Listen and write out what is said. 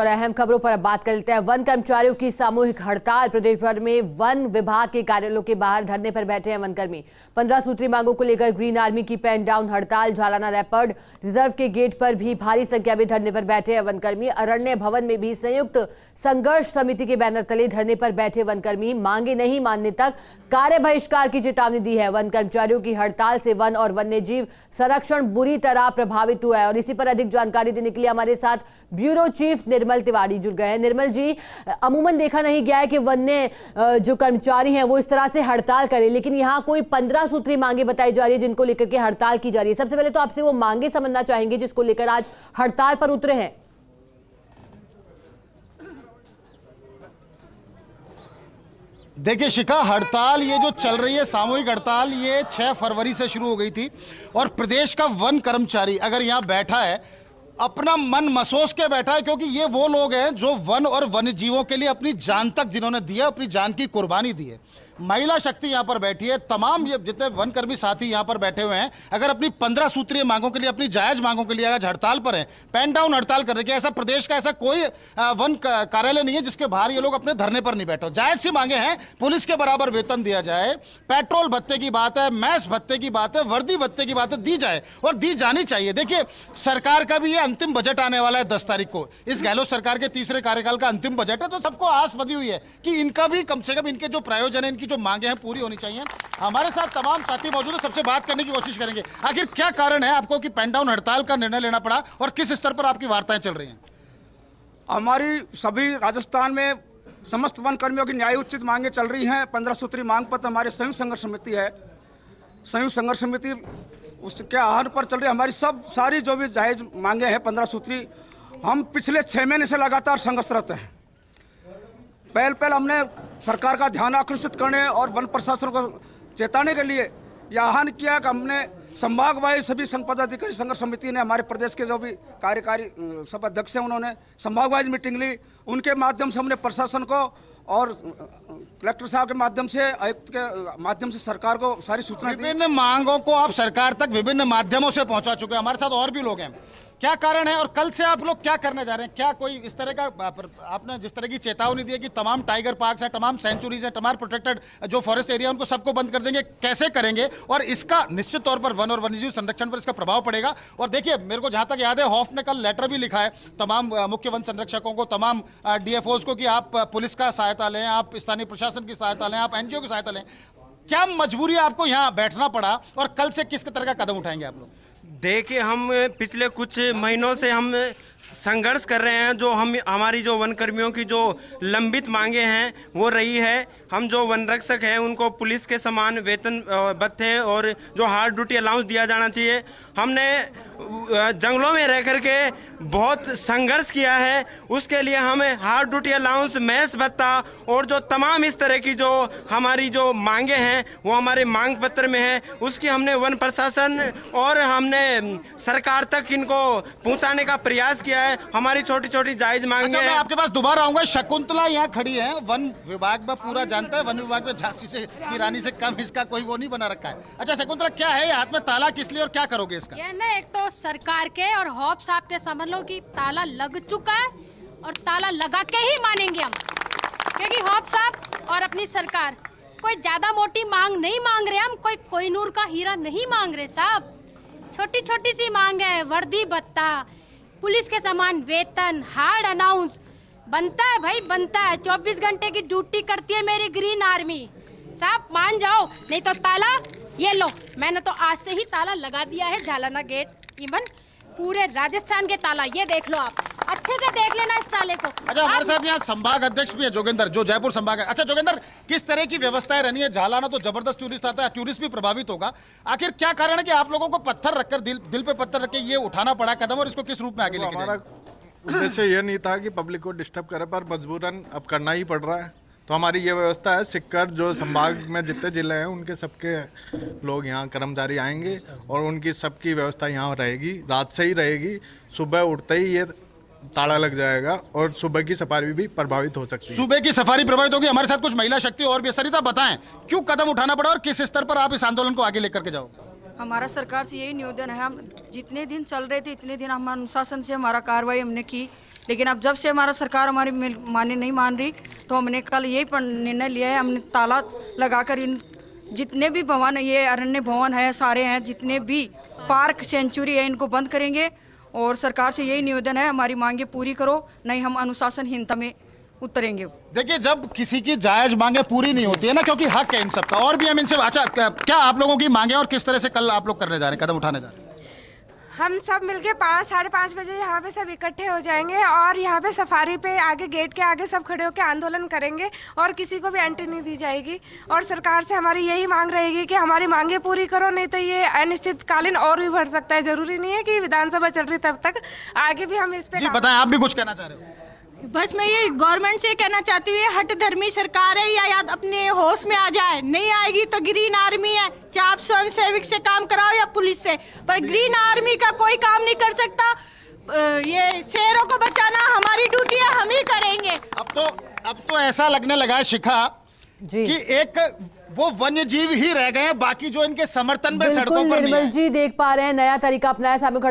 और अहम खबरों पर अब बात कर लेते हैं वन कर्मचारियों की सामूहिक हड़ताल प्रदेश भर में वन विभाग के कार्यालयों के बाहर धरने पर बैठे हैं वनकर्मी पंद्रह सूत्री मांगों को लेकर ग्रीन आर्मी की पैन डाउन हड़ताल झालाना रैपर्ड रिजर्व के गेट पर भी भारी संख्या में धरने पर बैठे हैं वनकर्मी अरण्य भवन में भी संयुक्त संघर्ष समिति के बैनर तले धरने पर बैठे वनकर्मी मांगे नहीं मानने तक कार्य बहिष्कार की चेतावनी दी है वन कर्मचारियों की हड़ताल से वन और वन्य जीव संरक्षण बुरी तरह प्रभावित हुआ है और इसी पर अधिक जानकारी देने के लिए हमारे साथ ब्यूरो चीफ निर्मल निर्मल तिवारी जुड़ गए हैं निर्मल जी अमूमन देखा नहीं गया है कि वन्य जो कर्मचारी हैं वो इस तरह से हड़ताल करें लेकिन यहाँ कोई पंद्रह सूत्री मांगे बताई जा रही है जिनको लेकर के हड़ताल की जा रही है सबसे पहले तो आपसे वो मांगे समझना चाहेंगे जिसको लेकर आज हड़ताल पर उतरे हैं देखिए शिखा हड़ताल ये जो चल रही है सामूहिक हड़ताल ये 6 फरवरी से शुरू हो गई थी और प्रदेश का वन कर्मचारी अगर यहाँ बैठा है अपना मन मसोस के बैठा है क्योंकि ये वो लोग हैं जो वन और वन्य जीवों के लिए अपनी जान तक जिन्होंने दिया अपनी जान की कुर्बानी दी है महिला शक्ति यहाँ पर बैठी है तमाम ये जितने वन कर्मी साथी यहाँ पर बैठे हुए हैं अगर अपनी पंद्रह सूत्रीय मांगों के लिए अपनी जायज मांगों के लिए अगर हड़ताल पर है पैन डाउन हड़ताल कर रहे हैं ऐसा प्रदेश का ऐसा कोई वन कार्यालय नहीं है जिसके बाहर ये लोग अपने धरने पर नहीं बैठे जायज सी मांगे हैं पुलिस के बराबर वेतन दिया जाए पेट्रोल भत्ते की बात है मैस भत्ते की बात है वर्दी भत्ते की बात है दी जाए और दी जानी चाहिए देखिए सरकार का भी ये अंतिम बजट आने वाला है दस तारीख को इस गहलोत सरकार के तीसरे कार्यकाल का अंतिम बजट है तो सबको आस बदी हुई है कि इनका भी कम से कम इनके जो प्रायोजन है इनकी जो मांगे हैं पूरी होनी चाहिए हमारे साथ तमाम साथी मौजूद है सबसे बात करने की कोशिश करेंगे आखिर क्या कारण है आपको कि पेंडाउन हड़ताल का निर्णय लेना पड़ा और किस स्तर पर आपकी वार्ताएं चल रही हैं हमारी सभी राजस्थान में समस्त वन कर्मियों की न्याय उचित मांगे चल रही हैं पंद्रह सूत्री मांग पत्र हमारे संयुक्त संघर्ष समिति है संयुक्त संघर्ष समिति उसके आहार पर चल रही हमारी सब सारी जो भी जायज मांगे हैं पंद्रह सूत्री हम पिछले छः महीने से लगातार संघर्षरत हैं पहल पहल हमने सरकार का ध्यान आकर्षित करने और वन प्रशासन को चेताने के लिए यह आह्वान किया कि हमने संभाग वाई सभी संघ पदाधिकारी संघर्ष समिति ने हमारे प्रदेश के जो भी कार्यकारी सब अध्यक्ष हैं उन्होंने संभाग वाइज मीटिंग ली उनके माध्यम से हमने प्रशासन को और कलेक्टर साहब के माध्यम से आयुक्त के माध्यम से सरकार को सारी सूचना विभिन्न मांगों को आप सरकार तक विभिन्न माध्यमों से पहुंचा चुके हैं हमारे साथ और भी लोग हैं क्या कारण है और कल से आप लोग क्या करने जा रहे हैं क्या कोई इस तरह का आपने जिस तरह की चेतावनी दी है कि तमाम टाइगर पार्क है तमाम सेंचुरीज है तमाम प्रोटेक्टेड जो फॉरेस्ट एरिया उनको सबको बंद कर देंगे कैसे करेंगे और इसका निश्चित तौर पर वन और वन्यजीव संरक्षण पर इसका प्रभाव पड़ेगा और देखिए मेरे को जहां तक याद है हॉफ ने कल लेटर भी लिखा है तमाम मुख्य वन संरक्षकों को तमाम डीएफओ को कि आप पुलिस का सहायता सहायता लें आप स्थानीय प्रशासन की सहायता लें आप एनजीओ की सहायता लें क्या मजबूरी आपको यहाँ बैठना पड़ा और कल से किस तरह का कदम उठाएंगे आप लोग देखिए हम पिछले कुछ महीनों से हम संघर्ष कर रहे हैं जो हम हमारी जो वन कर्मियों की जो लंबित मांगे हैं वो रही है हम जो वन रक्षक हैं उनको पुलिस के समान वेतन भत्ते और जो हार्ड ड्यूटी अलाउंस दिया जाना चाहिए हमने जंगलों में रह कर के बहुत संघर्ष किया है उसके लिए हमें हार्ड ड्यूटी अलाउंस मैस भत्ता और जो तमाम इस तरह की जो हमारी जो मांगे हैं वो हमारे मांग पत्र में है उसकी हमने वन प्रशासन और हमने सरकार तक इनको पहुँचाने का प्रयास किया किया है हमारी छोटी छोटी जायज मांगे अच्छा, मैं आपके पास दोबारा आऊंगा शकुंतला यहाँ खड़ी है वन विभाग में पूरा जानता है वन विभाग में झांसी से की रानी से कम इसका कोई वो नहीं बना रखा है अच्छा शकुंतला क्या है हाथ में ताला किस लिए और क्या करोगे इसका ये ना एक तो सरकार के और हॉप साहब के समझ लो की ताला लग चुका है और ताला लगा के ही मानेंगे हम क्योंकि हॉप साहब और अपनी सरकार कोई ज्यादा मोटी मांग नहीं मांग रहे हम कोई कोई का हीरा नहीं मांग रहे साहब छोटी छोटी सी मांग है वर्दी बत्ता पुलिस के समान वेतन हार्ड अनाउंस बनता है भाई बनता है चौबीस घंटे की ड्यूटी करती है मेरी ग्रीन आर्मी साहब मान जाओ नहीं तो ताला ये लो मैंने तो आज से ही ताला लगा दिया है झालाना गेट इवन पूरे राजस्थान के ताला ये देख लो आप अच्छे से देख लेना इस चाले को अच्छा हमारे साथ यहाँ संभाग अध्यक्ष भी है जोगेंद्र जो जयपुर संभाग है अच्छा जोगेंद्र किस तरह की व्यवस्थाएं रहनी है झालाना तो जबरदस्त टूरिस्ट आता है टूरिस्ट भी प्रभावित होगा आखिर क्या कारण है की आप लोगों को पत्थर रखकर दिल दिल पे पत्थर रख के ये उठाना पड़ा कदम और इसको किस रूप में आगे लेके उद्देश्य ये नहीं था कि पब्लिक को डिस्टर्ब करे पर मजबूरन अब करना ही पड़ रहा है तो हमारी ये व्यवस्था है सिक्कर जो संभाग में जितने जिले हैं उनके सबके लोग यहाँ कर्मचारी आएंगे और उनकी सबकी व्यवस्था यहाँ रहेगी रात से ही रहेगी सुबह उठते ही ये ताड़ा लग जाएगा और सुबह की सफारी भी प्रभावित हो सकती है सुबह की सफारी प्रभावित होगी हमारे साथ कुछ महिला शक्ति और भी सरिता बताएं क्यों कदम उठाना पड़ा और किस स्तर पर आप इस आंदोलन को आगे लेकर के जाओ हमारा सरकार से यही निवेदन है हम जितने दिन चल रहे थे इतने दिन हम अनुशासन से हमारा कार्रवाई हमने की लेकिन अब जब से हमारा सरकार हमारी माने नहीं मान रही तो हमने कल यही निर्णय लिया है हमने ताला लगाकर इन जितने भी भवन ये अरण्य भवन है सारे हैं जितने भी पार्क सेंचुरी है इनको बंद करेंगे और सरकार से यही निवेदन है हमारी मांगे पूरी करो नहीं हम अनुशासनहीनता में उतरेंगे देखिए जब किसी की जायज मांगे पूरी नहीं होती है ना क्योंकि हक है इन सबका और भी हम इनसे अच्छा क्या आप लोगों की मांगे और किस तरह से कल आप लोग करने जा रहे हैं कदम उठाने जा रहे हैं हम सब मिलके पाँच साढ़े पाँच बजे यहाँ पे सब इकट्ठे हो जाएंगे और यहाँ पे सफारी पे आगे गेट के आगे सब खड़े होकर आंदोलन करेंगे और किसी को भी एंट्री नहीं दी जाएगी और सरकार से हमारी यही मांग रहेगी कि हमारी मांगे पूरी करो नहीं तो ये अनिश्चितकालीन और भी बढ़ सकता है जरूरी नहीं है कि विधानसभा चल रही तब तक आगे भी हम इस पर बताए आप भी कुछ कहना चाह रहे हो बस मैं ये गवर्नमेंट से कहना चाहती हूँ हट धर्मी सरकार है या याद अपने होश में आ जाए नहीं आएगी तो ग्रीन आर्मी है चाहे आप स्वयं सेविक से काम कराओ या पुलिस से पर ग्रीन आर्मी का कोई काम नहीं कर सकता ये शेरों को बचाना हमारी ड्यूटी है हम ही करेंगे अब तो अब तो ऐसा लगने लगा है शिखा जी कि एक वो वन्य जीव ही रह गए बाकी जो इनके समर्थन में सड़कों पर जी देख पा रहे हैं नया तरीका अपनाया